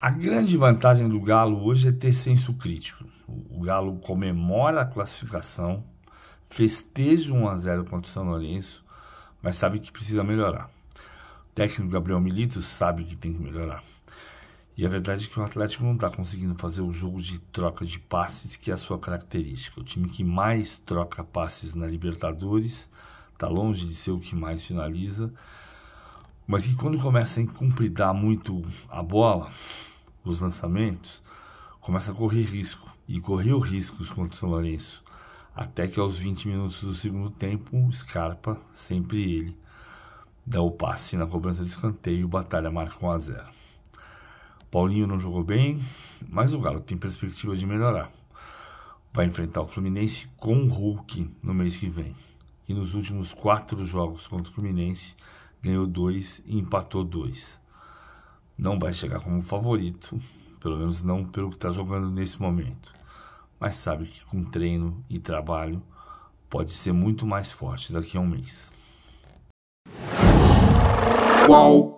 A grande vantagem do Galo hoje é ter senso crítico. O Galo comemora a classificação, festeja 1 a 0 contra o São Lourenço, mas sabe que precisa melhorar. O técnico Gabriel Milito sabe que tem que melhorar. E a verdade é que o Atlético não está conseguindo fazer o jogo de troca de passes que é a sua característica. O time que mais troca passes na Libertadores está longe de ser o que mais finaliza, mas que quando começa a incumpridar muito a bola, os lançamentos, começa a correr risco. E correu riscos contra o São Lourenço. Até que aos 20 minutos do segundo tempo, Scarpa, sempre ele, dá o passe na cobrança de escanteio e Batalha marca 1 a 0. Paulinho não jogou bem, mas o Galo tem perspectiva de melhorar. Vai enfrentar o Fluminense com o Hulk no mês que vem. E nos últimos quatro jogos contra o Fluminense, ganhou dois e empatou dois não vai chegar como favorito, pelo menos não pelo que está jogando nesse momento, mas sabe que com treino e trabalho pode ser muito mais forte daqui a um mês. Qual?